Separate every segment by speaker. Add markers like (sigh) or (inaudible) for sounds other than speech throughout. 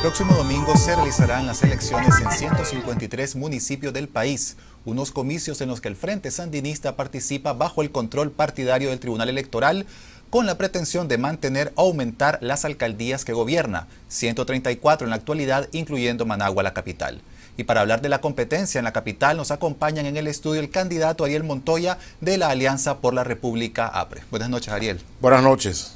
Speaker 1: próximo domingo se realizarán las elecciones en 153 municipios del país, unos comicios en los que el Frente Sandinista participa bajo el control partidario del Tribunal Electoral con la pretensión de mantener o aumentar las alcaldías que gobierna, 134 en la actualidad, incluyendo Managua, la capital. Y para hablar de la competencia en la capital, nos acompañan en el estudio el candidato Ariel Montoya de la Alianza por la República APRE. Buenas noches, Ariel. Buenas noches.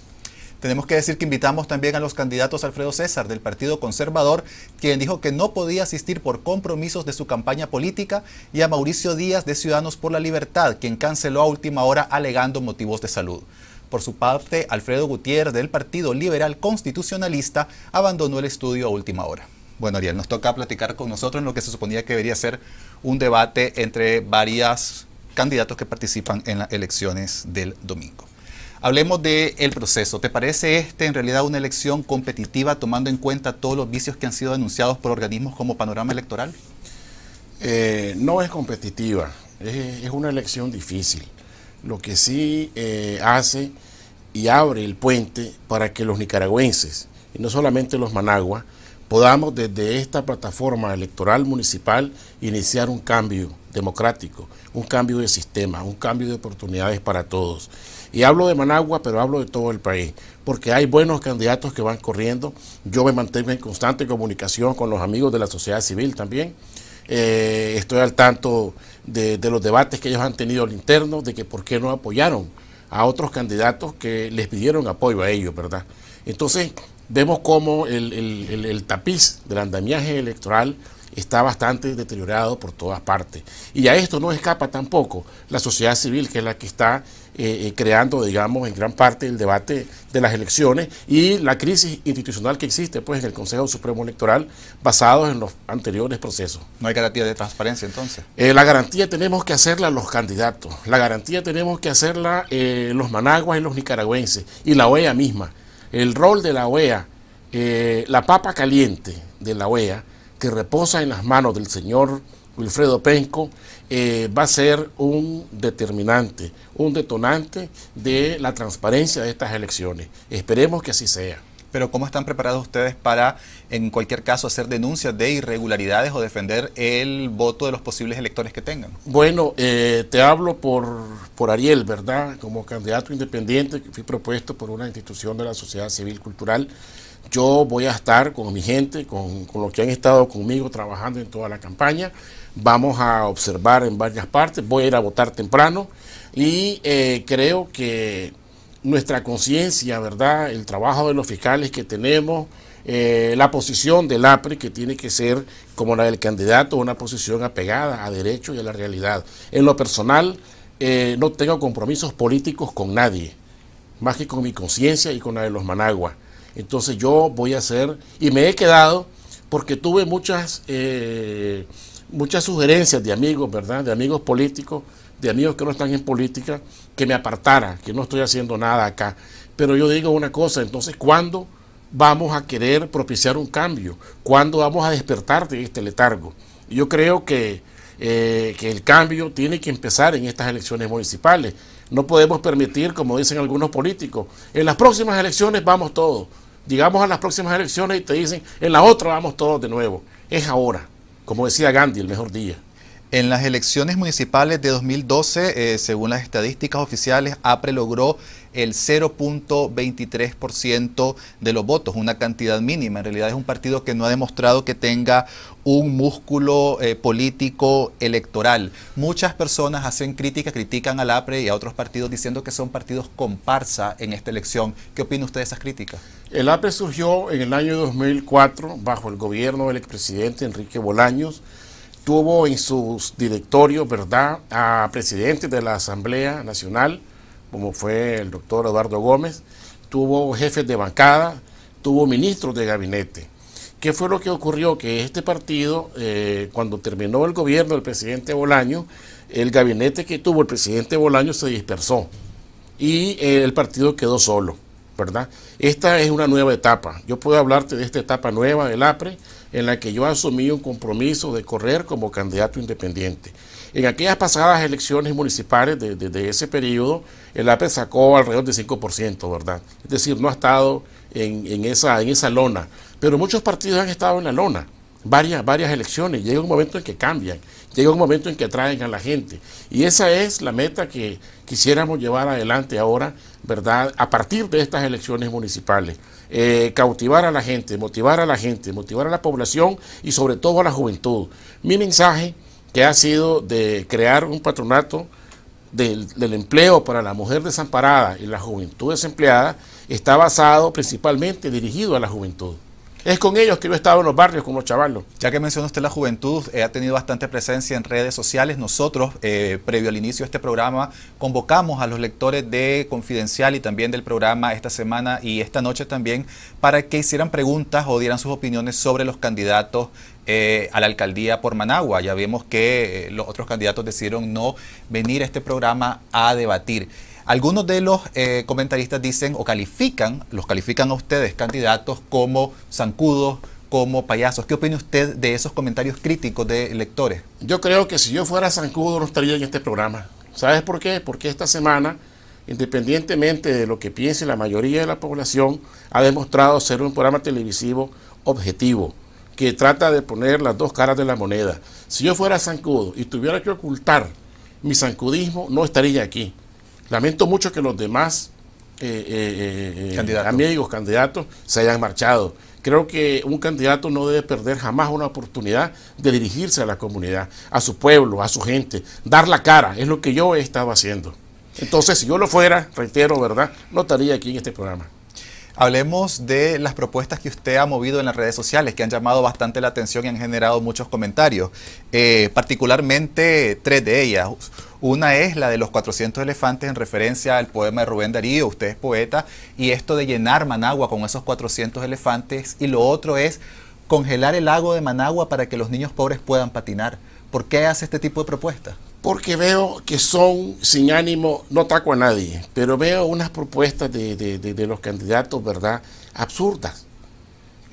Speaker 1: Tenemos que decir que invitamos también a los candidatos Alfredo César del Partido Conservador, quien dijo que no podía asistir por compromisos de su campaña política, y a Mauricio Díaz de Ciudadanos por la Libertad, quien canceló a última hora alegando motivos de salud. Por su parte, Alfredo Gutiérrez del Partido Liberal Constitucionalista abandonó el estudio a última hora. Bueno, Ariel, nos toca platicar con nosotros en lo que se suponía que debería ser un debate entre varios candidatos que participan en las elecciones del domingo. Hablemos del el proceso. ¿Te parece este en realidad una elección competitiva tomando en cuenta todos los vicios que han sido denunciados por organismos como Panorama Electoral?
Speaker 2: Eh, no es competitiva, es, una elección difícil. Lo que sí eh, hace y abre el puente para que los nicaragüenses, y no solamente los managua podamos desde esta plataforma electoral municipal iniciar un cambio democrático, un cambio de sistema, un cambio de oportunidades para todos. Y hablo de Managua, pero hablo de todo el país, porque hay buenos candidatos que van corriendo. Yo me mantengo en constante comunicación con los amigos de la sociedad civil también. Eh, estoy al tanto de, los debates que ellos han tenido al interno, de que por qué no apoyaron a otros candidatos que les pidieron apoyo a ellos, ¿verdad? Entonces, vemos cómo el tapiz del andamiaje electoral está bastante deteriorado por todas partes. Y a esto no escapa tampoco la sociedad civil, que es la que está eh, eh, creando, digamos, en gran parte el debate de las elecciones y la crisis institucional que existe pues, en el Consejo Supremo Electoral basados en los anteriores procesos.
Speaker 1: ¿No hay garantía de transparencia entonces?
Speaker 2: Eh, la garantía tenemos que hacerla los candidatos, la garantía tenemos que hacerla los managuas y los nicaragüenses y la OEA misma. El rol de la OEA, la papa caliente de la OEA, que reposa en las manos del señor Wilfredo Penco, eh, va a ser un determinante, un detonante de la transparencia de estas elecciones. Esperemos que así sea. Pero ¿cómo están preparados ustedes para,
Speaker 1: en cualquier caso, hacer denuncias de irregularidades o defender el voto de los posibles electores que tengan?
Speaker 2: Bueno, eh, te hablo por, por Ariel, ¿verdad? Como candidato independiente que fui propuesto por una institución de la sociedad civil cultural yo voy a estar con mi gente, con, con los que han estado conmigo trabajando en toda la campaña vamos a observar en varias partes, voy a ir a votar temprano y eh, creo que nuestra conciencia, ¿verdad? El trabajo de los fiscales que tenemos, eh, la posición del APRE que tiene que ser como la del candidato, una posición apegada a derecho y a la realidad. En lo personal, eh, no tengo compromisos políticos con nadie, más que con mi conciencia y con la de los Managua. Entonces yo voy a hacer, y me he quedado porque tuve muchas... Eh, muchas sugerencias de amigos, ¿verdad? De amigos políticos, de amigos que no están en política, que me apartara, que no estoy haciendo nada acá. Pero yo digo una cosa, entonces, ¿cuándo vamos a querer propiciar un cambio? ¿Cuándo vamos a despertar de este letargo? yo creo eh, que, el cambio tiene que empezar en estas elecciones municipales. No podemos permitir, como dicen algunos políticos, en las próximas elecciones vamos todos. Digamos a las próximas elecciones y te dicen, en la otra vamos todos de nuevo. Es ahora. Como decía Gandhi, el mejor día. En las
Speaker 1: elecciones municipales de 2012, eh, según las estadísticas oficiales, APRE logró el 0.23% de los votos, una cantidad mínima. En realidad es un partido que no ha demostrado que tenga un músculo eh, político electoral. Muchas personas hacen críticas, critican al APRE y a otros partidos diciendo que son partidos comparsa
Speaker 2: en esta elección. ¿Qué opina usted de esas críticas? El APRE surgió en el año 2004 bajo el gobierno del expresidente Enrique Bolaños tuvo en sus directorios, ¿verdad?, a presidentes de la Asamblea Nacional, como fue el doctor Eduardo Gómez, tuvo jefes de bancada, tuvo ministros de gabinete. ¿Qué fue lo que ocurrió? Que este partido, eh, cuando terminó el gobierno del presidente Bolaño, el gabinete que tuvo el presidente Bolaño se dispersó y el partido quedó solo. ¿verdad? Esta es una nueva etapa. Yo puedo hablarte de esta etapa nueva del APRE, en la que yo asumí un compromiso de correr como candidato independiente. En aquellas pasadas elecciones municipales de, ese periodo, el APRE sacó alrededor de 5%, ¿verdad? Es decir, no ha estado en, esa, en esa lona. Pero muchos partidos han estado en la lona, varias, varias elecciones. Llega un momento en que cambian, llega un momento en que traen a la gente. Y esa es la meta que quisiéramos llevar adelante ahora ¿verdad? A partir de estas elecciones municipales, eh, cautivar a la gente, motivar a la gente, motivar a la población y sobre todo a la juventud. Mi mensaje que ha sido de crear un patronato del empleo para la mujer desamparada y la juventud desempleada está basado principalmente dirigido a la juventud. Es con ellos que yo he estado en los barrios, con los chavalos. Ya que mencionó usted la juventud, eh, ha tenido bastante presencia en redes sociales.
Speaker 1: Nosotros, eh, previo al inicio de este programa, convocamos a los lectores de Confidencial y también del programa esta semana y esta noche también para que hicieran preguntas o dieran sus opiniones sobre los candidatos eh, a la alcaldía por Managua. Ya vimos que los otros candidatos decidieron no venir a este programa a debatir. Algunos de los eh, comentaristas dicen o califican, los califican a ustedes candidatos como zancudos,
Speaker 2: como payasos. ¿Qué opina usted de esos comentarios críticos de electores? Yo creo que si yo fuera zancudo no estaría en este programa. ¿Sabes por qué? Porque esta semana, independientemente de lo que piense la mayoría de la población, ha demostrado ser un programa televisivo objetivo que trata de poner las dos caras de la moneda. Si yo fuera zancudo y tuviera que ocultar mi zancudismo, no estaría aquí. Lamento mucho que los demás eh, eh, eh, amigos, candidatos, se hayan marchado. Creo que un candidato no debe perder jamás una oportunidad de dirigirse a la comunidad, a su pueblo, a su gente, dar la cara, es lo que yo he estado haciendo. Entonces, si yo lo fuera, reitero, ¿verdad? No estaría aquí en este programa. Hablemos de las propuestas que usted ha movido en las redes
Speaker 1: sociales, que han llamado bastante la atención y han generado muchos comentarios, particularmente tres de ellas. Una es la de los 400 elefantes en referencia al poema de Rubén Darío, usted es poeta, y esto de llenar Managua con esos 400 elefantes. Y lo otro es congelar el lago de Managua para que los niños pobres puedan patinar. ¿Por qué hace este tipo de propuestas?
Speaker 2: Porque veo que son sin ánimo, no taco a nadie, pero veo unas propuestas de, los candidatos, ¿verdad? Absurdas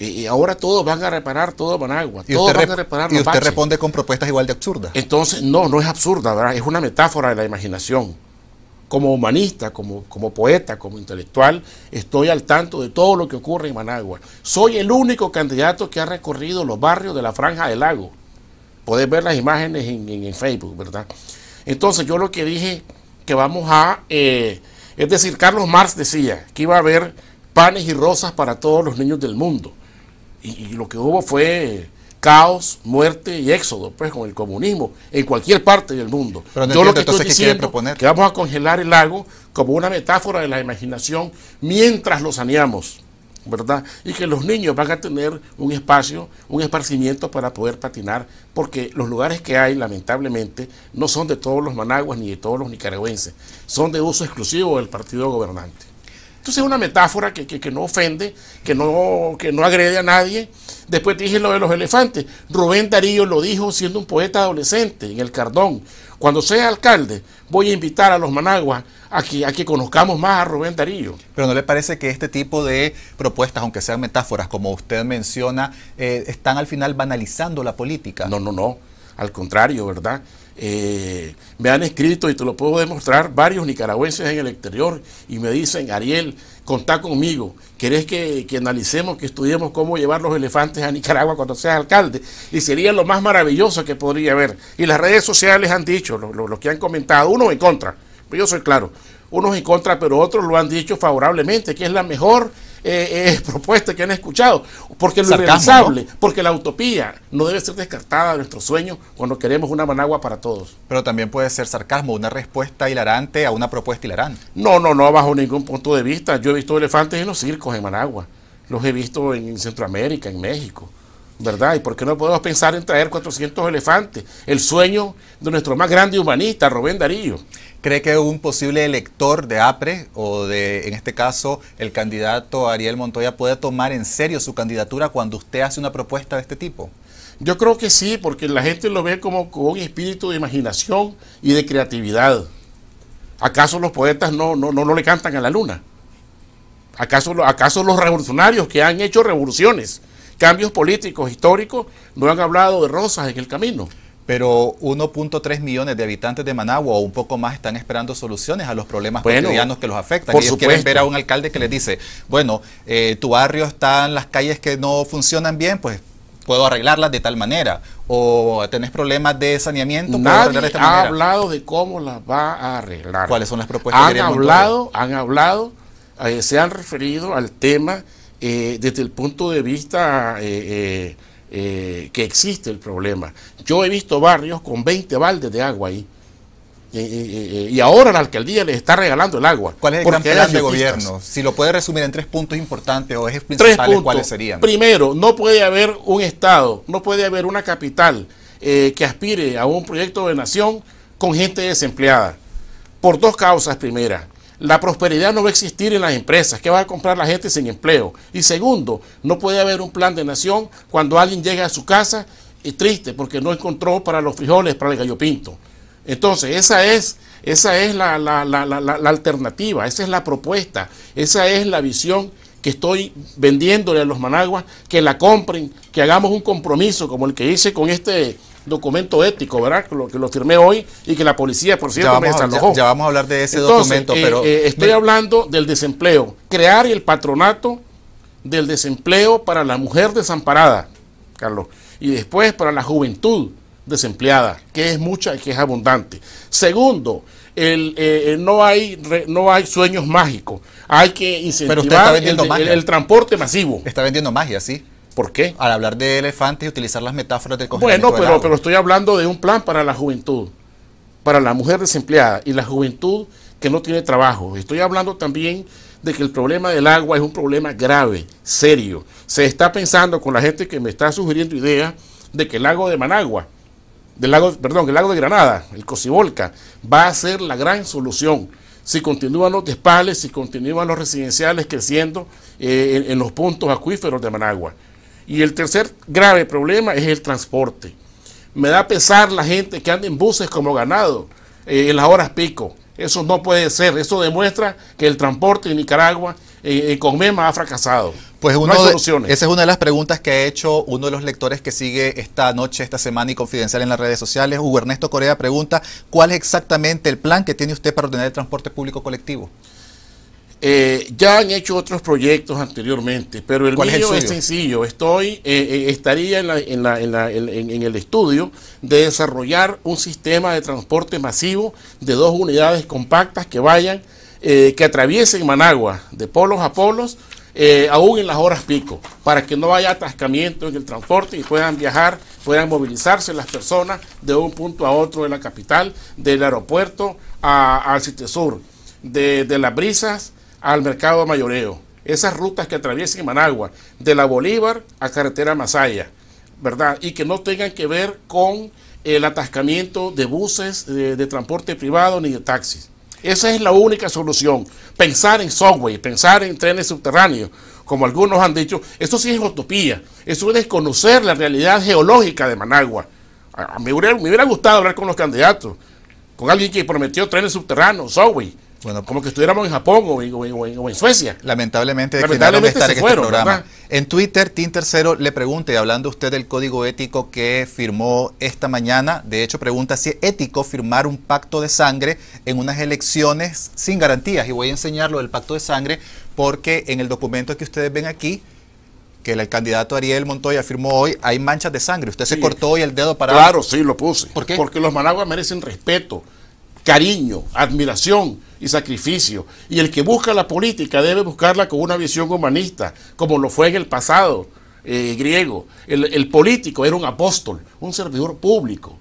Speaker 2: y ahora todos van a reparar todo Managua. Y van a reparar Y usted responde con propuestas igual de absurdas. Entonces, no, no es absurda, ¿verdad? Es una metáfora de la imaginación. Como humanista, como, como poeta, como intelectual, estoy al tanto de todo lo que ocurre en Managua. Soy el único candidato que ha recorrido los barrios de la Franja del Lago. Podés ver las imágenes en, Facebook, ¿verdad? Entonces, yo lo que dije que vamos a. Eh, es decir, Carlos Marx decía que iba a haber panes y rosas para todos los niños del mundo. Y, lo que hubo fue caos, muerte y éxodo, pues con el comunismo, en cualquier parte del mundo. Yo lo que estoy diciendo proponer? que vamos a congelar el lago como una metáfora de la imaginación mientras lo saneamos. ¿verdad? Y que los niños van a tener un espacio, un esparcimiento para poder patinar, porque los lugares que hay, lamentablemente, no son de todos los managuas ni de todos los nicaragüenses, son de uso exclusivo del partido gobernante. Entonces es una metáfora que, no ofende, que no, que no agrede a nadie. Después dije lo de los elefantes. Rubén Darío lo dijo siendo un poeta adolescente en el Cardón. Cuando sea alcalde, voy a invitar a los managuas a que, a que conozcamos más a Rubén
Speaker 1: Darío. Pero ¿no le parece que este tipo de propuestas, aunque sean metáforas, como usted menciona,
Speaker 2: eh, están al final banalizando la política? No, no, no. Al contrario, ¿verdad? Eh, me han escrito, y te lo puedo demostrar, varios nicaragüenses en el exterior y me dicen, Ariel, contá conmigo, querés que, analicemos, que estudiemos cómo llevar los elefantes a Nicaragua cuando seas alcalde. Y sería lo más maravilloso que podría haber. Y las redes sociales han dicho, los lo, que han comentado, unos en contra, pero yo soy claro, unos en contra, pero otros lo han dicho favorablemente, que es la mejor es eh, eh, (laughs) propuesta que han escuchado, porque lo realizable, porque la utopía no debe ser descartada de nuestro sueño cuando queremos una Managua para todos. Pero también puede ser sarcasmo, una respuesta hilarante a una propuesta hilarante. No, no, no, bajo ningún punto de vista. Yo he visto elefantes en los circos en Managua, los he visto en Centroamérica, en México. ¿verdad? ¿Y por qué no podemos pensar en traer 400 elefantes? El sueño de nuestro más grande humanista, Rubén Darío. ¿Cree que un posible elector de APRE
Speaker 1: o de, en este caso, el candidato Ariel Montoya puede tomar en serio su candidatura cuando usted hace
Speaker 2: una propuesta de este tipo? Yo creo que sí, porque la gente lo ve como con un espíritu de imaginación y de creatividad. ¿Acaso los poetas no, no, no, le cantan a la luna? ¿Acaso, ¿Acaso los revolucionarios que han hecho revoluciones, cambios políticos, históricos, no han hablado de rosas en el camino? pero 1.3
Speaker 1: millones de habitantes de Managua o un poco más están esperando soluciones a los problemas cotidianos que los afectan. Por quieren ver a un alcalde que les dice, bueno, eh, tu barrio está en las calles que no funcionan bien, pues puedo arreglarlas de tal manera. O tenés problemas de saneamiento, puedo arreglar de ha
Speaker 2: hablado de cómo las va a arreglar. ¿Cuáles son las propuestas? Han que hablado, han hablado, eh, se han referido al tema eh, desde el punto de vista eh, que existe el problema. Yo he visto barrios con 20 baldes de agua ahí. Y, ahora la alcaldía les está regalando el agua. ¿Cuál es el plan de gobierno? Si lo puede resumir en tres puntos
Speaker 1: importantes o
Speaker 2: ejes principales, tres ¿cuáles serían? Primero, no puede haber un Estado, no puede haber una capital eh, que aspire a un proyecto de nación con gente desempleada. Por dos causas. Primera, la prosperidad no va a existir en las empresas. ¿Qué va a comprar la gente sin empleo? Y segundo, no puede haber un plan de nación cuando alguien llega a su casa y triste porque no encontró para los frijoles, para el gallo pinto. Entonces, esa es, esa es la, la alternativa, esa es la propuesta, esa es la visión que estoy vendiéndole a los managuas, que la compren, que hagamos un compromiso como el que hice con este documento ético, ¿verdad? Que lo, que lo firmé hoy y que la policía, por cierto, ya me desalojó. Ya, vamos
Speaker 1: a hablar de ese documento, eh, pero... Eh, estoy
Speaker 2: hablando del desempleo, crear el patronato del desempleo para la mujer desamparada, Carlos, y después para la juventud desempleada, que es mucha y que es abundante. Segundo, el, eh, no, hay, no hay sueños mágicos, hay que incentivar el, el transporte masivo. Está vendiendo magia, sí. ¿Por qué? Al
Speaker 1: hablar de elefantes y utilizar las metáforas del congelamiento Bueno, pero,
Speaker 2: pero estoy hablando de un plan para la juventud, para la mujer desempleada y la juventud que no tiene trabajo. Estoy hablando también de que el problema del agua es un problema grave, serio. Se está pensando con la gente que me está sugiriendo ideas de que el lago de Managua, del lago, perdón, el lago de Granada, el Cocibolca, va a ser la gran solución. Si continúan los despales, si continúan los residenciales creciendo eh, en los puntos acuíferos de Managua. Y el tercer grave problema es el transporte. Me da pesar la gente que anda en buses como ganado eh, en las horas pico. Eso no puede ser. Eso demuestra que el transporte en Nicaragua eh, eh con MEMA ha fracasado. Pues no hay soluciones. esa es una de las preguntas que ha hecho
Speaker 1: uno de los lectores que sigue esta noche, esta semana y confidencial en las redes sociales. Hugo Ernesto Corea pregunta, ¿cuál es exactamente el plan que tiene usted para ordenar el transporte público colectivo?
Speaker 2: Eh, ya han hecho otros proyectos anteriormente, pero el mío es, sencillo. Estoy, estaría en, el estudio de desarrollar un sistema de transporte masivo de dos unidades compactas que vayan, eh, que atraviesen Managua de polos a polos, eh, aún en las horas pico, para que no haya atascamiento en el transporte y puedan viajar, puedan movilizarse las personas de un punto a otro de la capital, del aeropuerto al Citesur, de, de las brisas al mercado mayoreo. Esas rutas que atraviesen Managua, de la Bolívar a carretera Masaya, ¿verdad? Y que no tengan que ver con el atascamiento de buses, de, transporte privado ni de taxis. Esa es la única solución. Pensar en subway, pensar en trenes subterráneos, como algunos han dicho, eso sí es utopía. Eso es desconocer la realidad geológica de Managua. A, me, hubiera, me hubiera gustado hablar con los candidatos, con alguien que prometió trenes subterráneos, subway, bueno, como que estuviéramos en Japón o en, Suecia. Lamentablemente, Lamentablemente en este programa. En Twitter, Tin Tercero le pregunta, y
Speaker 1: hablando usted del código ético que firmó esta mañana, de hecho pregunta si es ético firmar un pacto de sangre en unas elecciones sin garantías. Y voy a enseñarlo del pacto de sangre porque en el documento que ustedes ven aquí, que el candidato Ariel Montoya firmó
Speaker 2: hoy, hay manchas de sangre. Usted se cortó hoy el dedo para... Claro, sí, lo puse. ¿Por qué? Porque los Malaguas merecen respeto cariño, admiración y sacrificio. Y el que busca la política debe buscarla con una visión humanista, como lo fue en el pasado eh, griego. El, el político era un apóstol, un servidor público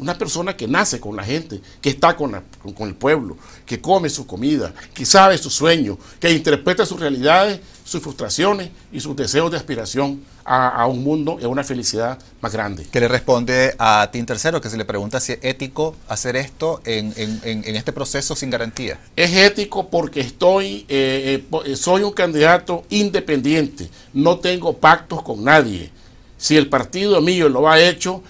Speaker 2: una persona que nace con la gente, que está con, con el pueblo, que come su comida, que sabe sus sueños, que interpreta sus realidades, sus frustraciones y sus deseos de aspiración a, un mundo y a una felicidad más grande. Que le responde a Tim Tercero que se le pregunta si es ético hacer esto en, este proceso sin garantía? Es ético porque estoy, eh, eh, eh, soy un candidato independiente, no tengo pactos con nadie. Si el partido mío lo ha hecho,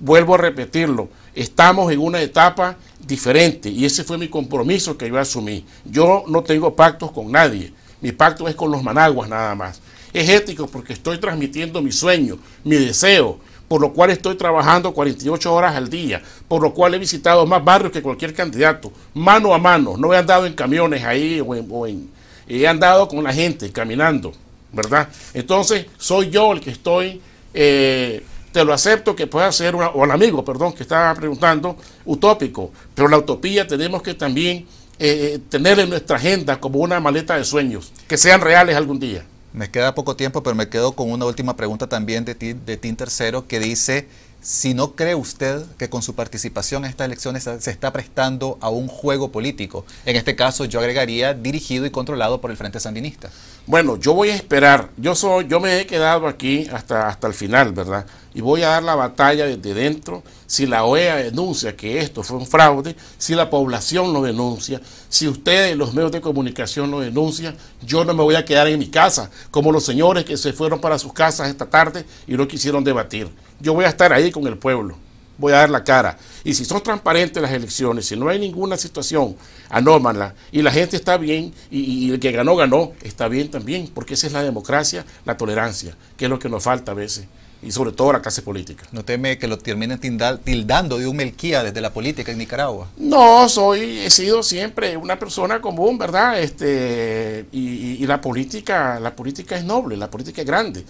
Speaker 2: vuelvo a repetirlo, estamos en una etapa diferente y ese fue mi compromiso que yo asumí. Yo no tengo pactos con nadie, mi pacto es con los managuas nada más. Es ético porque estoy transmitiendo mi sueño, mi deseo, por lo cual estoy trabajando 48 horas al día, por lo cual he visitado más barrios que cualquier candidato, mano a mano, no he andado en camiones ahí o en, he andado con la gente caminando, ¿verdad? Entonces soy yo el que estoy... Eh, te lo acepto que pueda ser, o al amigo, perdón, que estaba preguntando, utópico, pero la utopía tenemos que también eh, eh, tener en nuestra agenda como una maleta de sueños, que sean reales algún día. Me queda poco tiempo, pero me quedo con una última pregunta
Speaker 1: también de, ti, de Tin Tercero que dice si no cree usted que con su participación en estas elecciones se está prestando a un juego político. En este caso yo agregaría dirigido y controlado
Speaker 2: por el Frente Sandinista. Bueno, yo voy a esperar. Yo soy, yo me he quedado aquí hasta, hasta el final, ¿verdad? Y voy a dar la batalla desde dentro. Si la OEA denuncia que esto fue un fraude, si la población lo denuncia, si ustedes, los medios de comunicación, lo denuncian, yo no me voy a quedar en mi casa, como los señores que se fueron para sus casas esta tarde y no quisieron debatir yo voy a estar ahí con el pueblo, voy a dar la cara. Y si son transparentes las elecciones, si no hay ninguna situación anómala y la gente está bien y, el que ganó, ganó, está bien también, porque esa es la democracia, la tolerancia, que es lo que nos falta a veces. Y sobre todo la clase política. ¿No teme que lo terminen tildando de un melquía desde la política en Nicaragua? No, soy, he sido siempre una persona común, ¿verdad? Este, y, la política, la política es noble, la política es grande.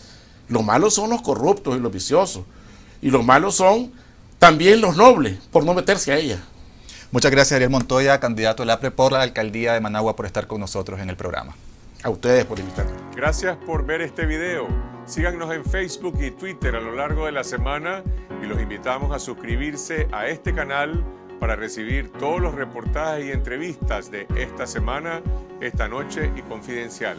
Speaker 2: Los malos son los corruptos y los viciosos. Y los malos son también los nobles, por no meterse a ella.
Speaker 1: Muchas gracias, Ariel Montoya, candidato del APRE por la alcaldía de Managua, por estar con nosotros en el programa.
Speaker 2: A ustedes por invitarme. Gracias por ver este video. Síganos en Facebook y Twitter a lo largo de la semana y los invitamos a suscribirse a este canal para recibir todos los reportajes y entrevistas de esta semana, esta noche y confidencial.